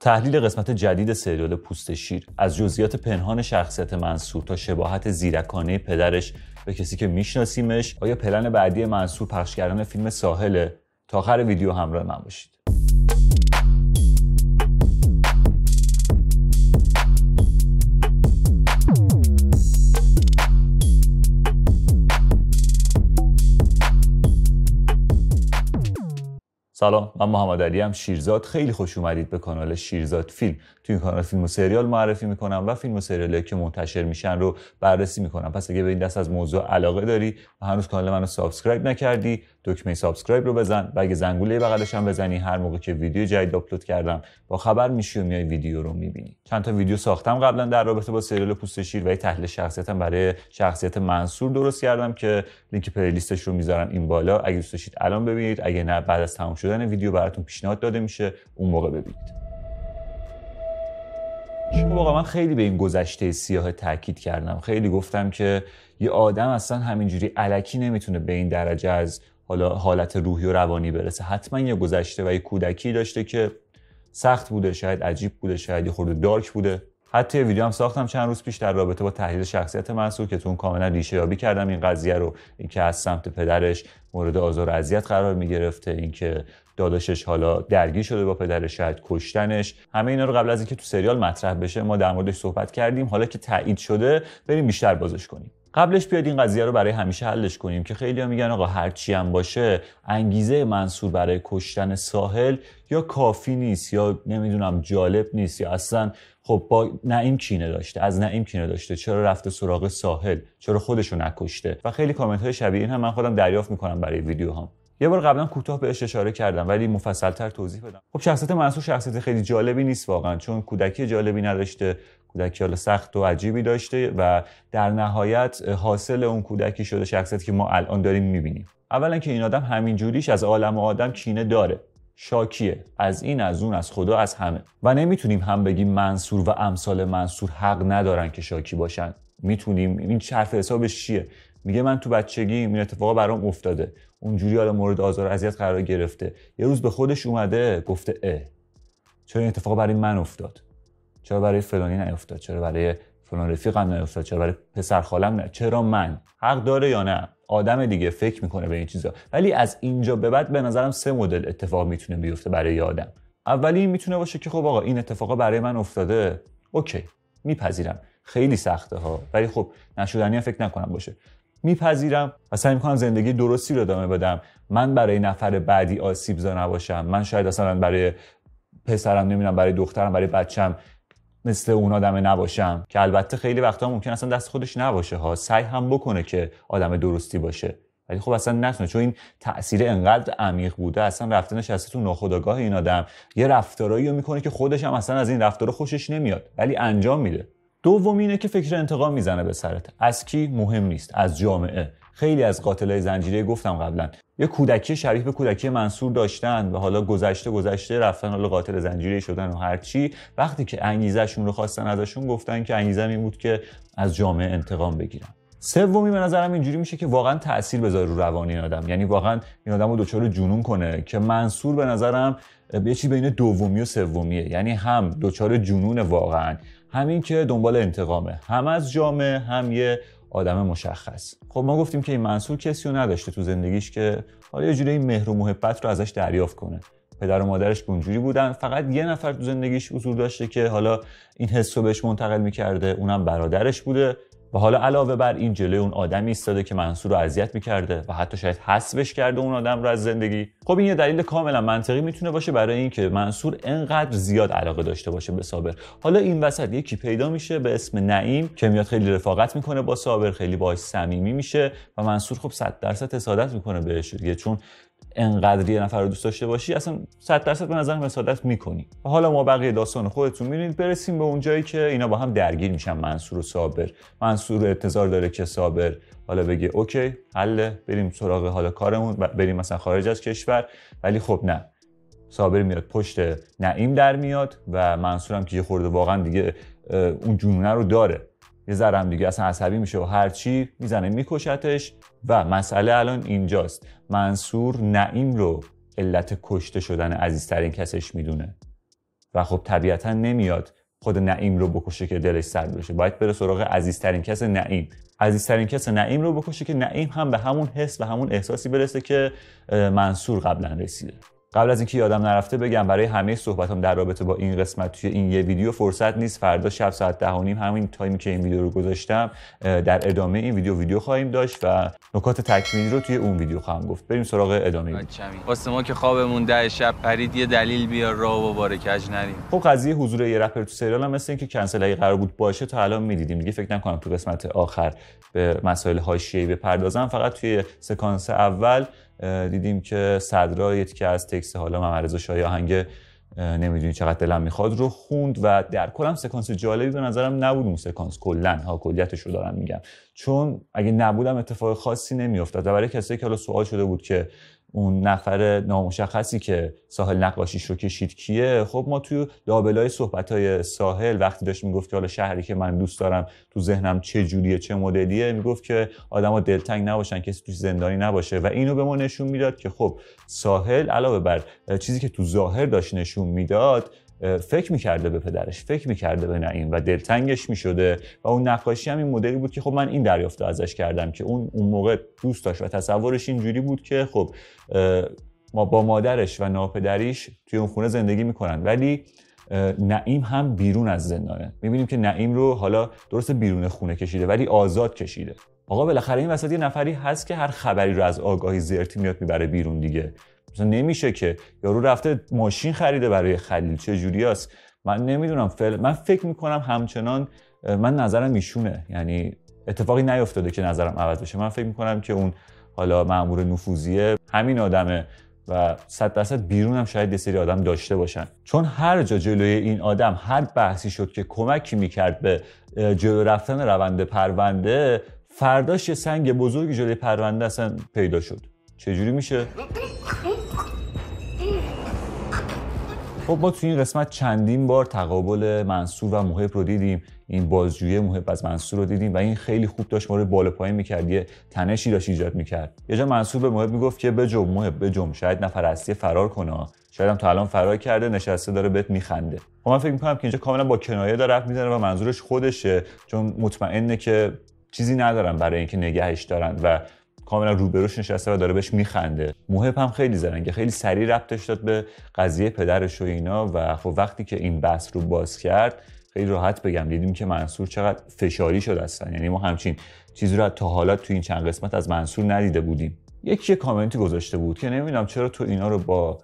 تحلیل قسمت جدید سریال پوست شیر از جزئیات پنهان شخصیت منصور تا شباهت زیرکانه پدرش به کسی که میشناسیمش آیا پلن بعدی منصور پخش کردن فیلم ساحله تا آخر ویدیو همراه من باشید سلام من محمد علی شیرزاد خیلی خوش اومدید به کانال شیرزاد فیلم تو این کانال فیلم و سریال معرفی میکنم و فیلم و سریالی که منتشر میشن رو بررسی میکنم پس اگه به این دست از موضوع علاقه داری و هنوز کانال منو سابسکرایب نکردی دکمه سابسکرایب رو بزن و اگه زنگوله بغلش هم بزنی هر موقع که ویدیو جدید آپلود کردم با خبر میشی و میای ویدیو رو میبینی چند تا ویدیو ساختم قبلا در رابطه با سریال پوست شیر و تحلیل شخصیتم برای شخصیت منصور درست کردم که لینک لیستش رو میذارم این بالا اگه دوست داشتید الان ببینید اگه نه بعد از تموم شدن ویدیو براتون پیشنهاد داده میشه اون موقع ببینید واقعا من خیلی به این گذشته سیاه تاکید کردم خیلی گفتم که یه آدم اصلا همینجوری علکی نمیتونه به این درجه از حالا حالت روحی و روانی برسه حتما یه گذشته و یه کودکی داشته که سخت بوده شاید عجیب بوده شاید یه خورده دارک بوده حتی یه ویدیو هم ساختم چند روز پیش در رابطه با تحلیل شخصیت منصور که تو اون کاملا ریشه یابی کردم این قضیه رو اینکه از سمت پدرش مورد آزار و اذیت قرار میگرفته اینکه داداشش حالا درگیر شده با پدرش شاید کشتنش همه اینا رو قبل از اینکه تو سریال مطرح بشه ما در موردش صحبت کردیم حالا که تایید شده بریم بیشتر بازش کنیم قبلش بیاد این قضیه رو برای همیشه حلش کنیم که خیلی میگن آقا هرچی هم باشه انگیزه منصور برای کشتن ساحل یا کافی نیست یا نمیدونم جالب نیست یا اصلا خب با نعیم کینه داشته از نعیم کینه داشته چرا رفته سراغ ساحل چرا خودشو نکشته و خیلی کامنت های شبیه این هم من خودم دریافت میکنم برای ویدیو هم یه بار قبلا کوتاه بهش اشاره کردم ولی مفصلتر توضیح بدم خب شخصیت منصور شخصیت خیلی جالبی نیست واقعا چون کودکی جالبی نداشته کودکی حالا سخت و عجیبی داشته و در نهایت حاصل اون کودکی شده شخصیتی که ما الان داریم میبینیم اولا که این آدم همین جوریش از عالم و آدم کینه داره شاکیه از این از اون از خدا از همه و نمیتونیم هم بگیم منصور و امثال منصور حق ندارن که شاکی باشن میتونیم این حرف حسابش چیه میگه من تو بچگی این اتفاق برام افتاده اونجوری حالا مورد آزار اذیت قرار گرفته یه روز به خودش اومده گفته اه چرا این اتفاق برای من افتاد چرا برای فلانی نیفتاد چرا برای فلان رفیقم نیفتاد چرا برای پسر خالم نه چرا من حق داره یا نه آدم دیگه فکر میکنه به این چیزا ولی از اینجا به بعد به نظرم سه مدل اتفاق میتونه بیفته برای آدم اولی میتونه باشه که خب آقا این اتفاقا برای من افتاده اوکی میپذیرم خیلی سخته ها ولی خب نشودنی هم فکر نکنم باشه میپذیرم و سعی میکنم زندگی درستی رو ادامه بدم من برای نفر بعدی آسیب زا نباشم من شاید اصلا برای پسرم نمیدونم برای دخترم برای بچم مثل اون آدم نباشم که البته خیلی وقتا ممکن اصلا دست خودش نباشه ها سعی هم بکنه که آدم درستی باشه ولی خب اصلا نتونه چون این تاثیر انقدر عمیق بوده اصلا رفته نشسته تو ناخودآگاه این آدم یه رفتارایی رو میکنه که خودش هم اصلا از این رفتارا خوشش نمیاد ولی انجام میده دوم اینه که فکر انتقام میزنه به سرت از کی مهم نیست از جامعه خیلی از قاتلای زنجیره گفتم قبلا یه کودکی شریف به کودکی منصور داشتن و حالا گذشته گذشته رفتن حالا قاتل زنجیره شدن و هرچی وقتی که انگیزهشون رو خواستن ازشون گفتن که انگیزه این بود که از جامعه انتقام بگیرن سومی به نظرم اینجوری میشه که واقعا تاثیر بذاره رو روانی این آدم یعنی واقعا این آدم رو دچار جنون کنه که منصور به نظرم یه چی بین دومی و سومیه یعنی هم دچار جنون واقعا همین که دنبال انتقامه هم از جامعه هم یه آدم مشخص خب ما گفتیم که این منصور کسی رو نداشته تو زندگیش که حالا یه جوری این مهر و محبت رو ازش دریافت کنه پدر و مادرش اونجوری بودن فقط یه نفر تو زندگیش حضور داشته که حالا این حس رو بهش منتقل میکرده اونم برادرش بوده و حالا علاوه بر این جلوی اون آدم ایستاده که منصور رو اذیت میکرده و حتی شاید حسبش کرده اون آدم رو از زندگی خب این یه دلیل کاملا منطقی میتونه باشه برای اینکه منصور انقدر زیاد علاقه داشته باشه به صابر حالا این وسط یکی پیدا میشه به اسم نعیم که میاد خیلی رفاقت میکنه با صابر خیلی باهاش صمیمی میشه و منصور خب 100 درصد حسادت میکنه بهش چون انقدر یه نفر رو دوست داشته باشی اصلا 100 درصد به نظرم حسادت میکنی حالا ما بقیه داستان خودتون میرین برسیم به اونجایی که اینا با هم درگیر میشن منصور و صابر منصور انتظار داره که صابر حالا بگه اوکی حل بریم سراغ حالا کارمون بریم مثلا خارج از کشور ولی خب نه صابر میاد پشت نعیم در میاد و منصورم که یه خورده واقعا دیگه اون جنونه رو داره یه ذره هم دیگه اصلا عصبی میشه و چی میزنه میکشتش و مسئله الان اینجاست منصور نعیم رو علت کشته شدن عزیزترین کسش میدونه و خب طبیعتا نمیاد خود نعیم رو بکشه که دلش سرد بشه باید بره سراغ عزیزترین کس نعیم عزیزترین کس نعیم رو بکشه که نعیم هم به همون حس و همون احساسی برسه که منصور قبلا رسیده قبل از اینکه یادم نرفته بگم برای همه صحبتام در رابطه با این قسمت توی این یه ویدیو فرصت نیست فردا شب ساعت ده و نیم همین تایمی که این ویدیو رو گذاشتم در ادامه این ویدیو ویدیو خواهیم داشت و نکات تکمیلی رو توی اون ویدیو خواهم گفت بریم سراغ ادامه ویدیو واسه ما که خوابمون ده شب پرید یه دلیل بیا راه و بارکج نریم خب قضیه حضور یه رپر تو سریال هم مثل اینکه کنسل اگه قرار بود باشه تا الان میدیدیم دیگه فکر نکنم تو قسمت آخر به مسائل حاشیه‌ای بپردازم فقط توی سکانس اول دیدیم که صدرا یکی از تکس حالا ممرز شای آهنگ نمیدونی چقدر دلم میخواد رو خوند و در کلم سکانس جالبی به نظرم نبود اون سکانس کلا ها کلیتش رو دارم میگم چون اگه نبودم اتفاق خاصی نمیافتاد و برای کسی که حالا سوال شده بود که اون نفر نامشخصی که ساحل نقاشیش رو کشید کیه خب ما توی لابلای صحبت های ساحل وقتی داشت میگفت که حالا شهری که من دوست دارم تو ذهنم چه جوریه چه مدلیه میگفت که آدما دلتنگ نباشن کسی توی زندانی نباشه و اینو به ما نشون میداد که خب ساحل علاوه بر چیزی که تو ظاهر داشت نشون میداد فکر میکرده به پدرش فکر میکرده به نعیم و دلتنگش میشده و اون نقاشی هم این مدلی بود که خب من این دریافت ازش کردم که اون اون موقع دوست داشت و تصورش اینجوری بود که خب ما با مادرش و ناپدریش توی اون خونه زندگی میکنن ولی نعیم هم بیرون از زندانه میبینیم که نعیم رو حالا درست بیرون خونه کشیده ولی آزاد کشیده آقا بالاخره این وسط یه نفری هست که هر خبری رو از آگاهی زرتی میاد میبره بیرون دیگه مثلا نمیشه که یارو رفته ماشین خریده برای خلیل چه است؟ من نمیدونم فعلا من فکر میکنم همچنان من نظرم ایشونه یعنی اتفاقی نیفتاده که نظرم عوض بشه من فکر میکنم که اون حالا مامور نفوذیه همین آدمه و صد درصد بیرونم شاید یه سری آدم داشته باشن چون هر جا جلوی این آدم هر بحثی شد که کمکی میکرد به جلو رفتن روند پرونده فرداش یه سنگ بزرگی جلوی پرونده اصلا پیدا شد جوری میشه؟ خب ما تو این قسمت چندین بار تقابل منصور و محب رو دیدیم این بازجویی محب از منصور رو دیدیم و این خیلی خوب داشت ما رو بالا پایین میکرد یه تنشی داشت ایجاد میکرد یه جا منصور به محب میگفت که بجم محب بجم شاید نفر اصلی فرار کنه شاید هم تا الان فرار کرده نشسته داره بهت میخنده خب من فکر میکنم که اینجا کاملا با کنایه داره رفت میزنه و منظورش خودشه چون مطمئنه که چیزی ندارن برای اینکه نگهش دارن و کاملا روبروش نشسته و داره بهش میخنده موهب هم خیلی زرنگه خیلی سریع ربطش داد به قضیه پدرش و اینا و خب وقتی که این بحث رو باز کرد خیلی راحت بگم دیدیم که منصور چقدر فشاری شد اصلا یعنی ما همچین چیزی رو تا حالا تو این چند قسمت از منصور ندیده بودیم یکی کامنتی گذاشته بود که نمیدونم چرا تو اینا رو با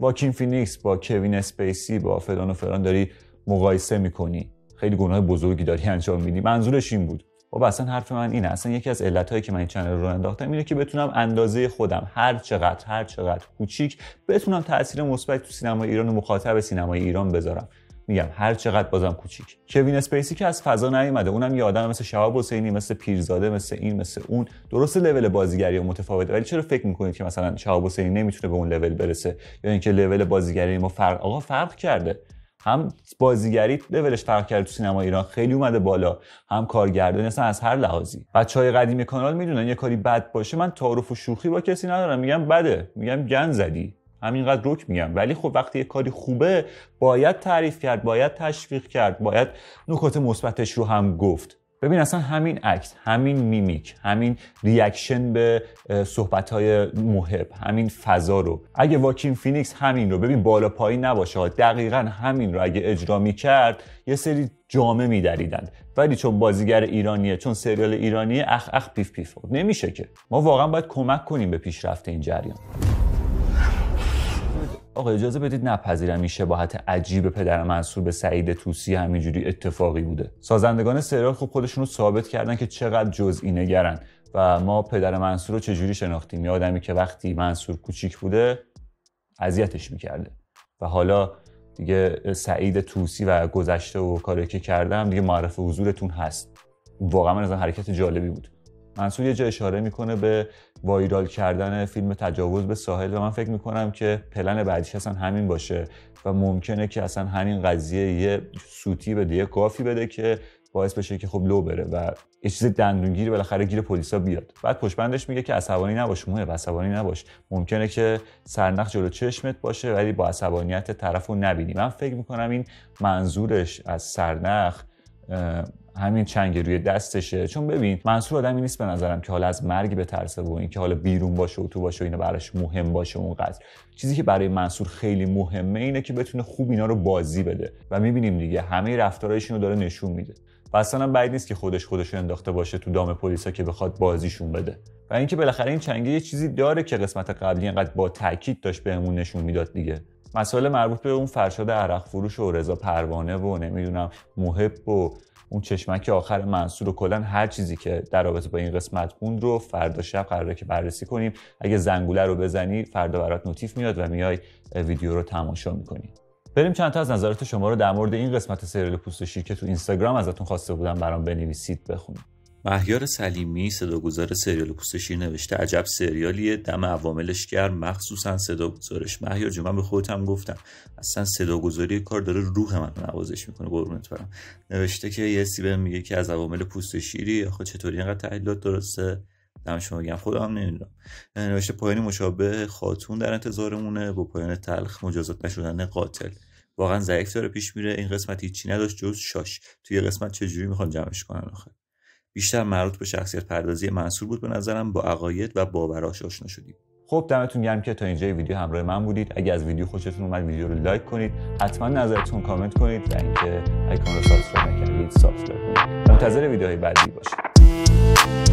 با کین فینیکس با کوین اسپیسی با فلان و فلان داری مقایسه میکنی خیلی گناه بزرگی داری انجام میدی منظورش این بود خب اصلا حرف من اینه اصلا یکی از علتهایی که من این چنل رو انداختم اینه که بتونم اندازه خودم هر چقدر هر چقدر کوچیک بتونم تاثیر مثبت تو سینما ایران و مخاطب سینمای ایران بذارم میگم هر چقدر بازم کوچیک کوین اسپیسی که از فضا نیومده اونم یه آدم مثل شهاب حسینی مثل پیرزاده مثل این مثل اون درست لول بازیگری و متفاوته ولی چرا فکر میکنید که مثلا شهاب حسینی نمیتونه به اون لول برسه یا اینکه لول بازیگری ما فرق آقا فرق کرده هم بازیگری لولش فرق کرد تو سینما ایران خیلی اومده بالا هم کارگردانی اصلا از هر لحاظی بچهای قدیمی قدیم کانال میدونن یه کاری بد باشه من تعارف و شوخی با کسی ندارم میگم بده میگم گن زدی همینقدر رک میگم ولی خب وقتی یه کاری خوبه باید تعریف کرد باید تشویق کرد باید نکات مثبتش رو هم گفت ببین اصلا همین اکت همین میمیک همین ریاکشن به صحبت های محب همین فضا رو اگه واکین فینیکس همین رو ببین بالا پایی نباشه دقیقا همین رو اگه اجرا میکرد یه سری جامعه میدریدند ولی چون بازیگر ایرانیه چون سریال ایرانیه اخ اخ پیف پیف خب، نمیشه که ما واقعا باید کمک کنیم به پیشرفت این جریان آقا اجازه بدید نپذیرم این شباهت عجیب پدر منصور به سعید توسی همینجوری اتفاقی بوده سازندگان سریال خب خودشون رو ثابت کردن که چقدر جزئی نگرن و ما پدر منصور رو چجوری شناختیم یه آدمی که وقتی منصور کوچیک بوده اذیتش میکرده و حالا دیگه سعید توسی و گذشته و کاری که کردم دیگه معرف حضورتون هست واقعا من از حرکت جالبی بود منصور یه جا اشاره میکنه به وایرال کردن فیلم تجاوز به ساحل و من فکر میکنم که پلن بعدیش اصلا همین باشه و ممکنه که اصلا همین قضیه یه سوتی بده یه کافی بده که باعث بشه که خب لو بره و یه چیز دندونگیر بالاخره گیر پلیسا بیاد بعد پشبندش میگه که عصبانی نباش موه عصبانی نباش ممکنه که سرنخ جلو چشمت باشه ولی با عصبانیت طرفو نبینی من فکر میکنم این منظورش از سرنخ همین چنگ روی دستشه چون ببین منصور آدمی نیست به نظرم که حالا از مرگ بترسه و اینکه حالا بیرون باشه و تو باشه و اینا براش مهم باشه اونقدر چیزی که برای منصور خیلی مهمه اینه که بتونه خوب اینا رو بازی بده و میبینیم دیگه همه رفتارهایش رو داره نشون میده و اصلا بعید نیست که خودش خودش رو انداخته باشه تو دام پلیسا که بخواد بازیشون بده و اینکه بالاخره این چنگه یه چیزی داره که قسمت قبلی اینقدر با تاکید داشت بهمون نشون میداد دیگه مسئله مربوط به اون فرشاد عرق فروش و رضا پروانه و نمیدونم محب و اون چشمک آخر منصور و کلا هر چیزی که در رابطه با این قسمت اون رو فردا شب قراره که بررسی کنیم اگه زنگوله رو بزنی فردا برات نوتیف میاد و میای ویدیو رو تماشا میکنی بریم چند تا از نظرات شما رو در مورد این قسمت سریال پوست شیر که تو اینستاگرام ازتون خواسته بودم برام بنویسید بخونیم مهیار سلیمی صداگذار سریال پوست نوشته عجب سریالیه دم عواملش گرم مخصوصا صداگذارش مهیار جو من به خودم گفتم اصلا صداگذاری کار داره روح من نوازش میکنه قربونت برم نوشته که یه سیبه میگه که از عوامل پوست شیری چطوری اینقدر تحلیلات درسته دم شما میگم خودم هم نمیدونم نوشته پایانی مشابه خاتون در انتظارمونه با پایان تلخ مجازات نشدن قاتل واقعا ضعیف داره پیش میره این قسمت هیچی نداشت جز شاش توی قسمت چجوری میخوان جمعش کنن آخه بیشتر مربوط به شخصیت پردازی منصور بود به نظرم با عقاید و باوراش آشنا شدیم خب دمتون گرم که تا اینجا ویدیو همراه من بودید اگه از ویدیو خوشتون اومد ویدیو رو لایک کنید حتما نظرتون کامنت کنید و اینکه اگه رو سابسکرایب نکردید سابسکرایب کنید منتظر ویدیوهای بعدی باشید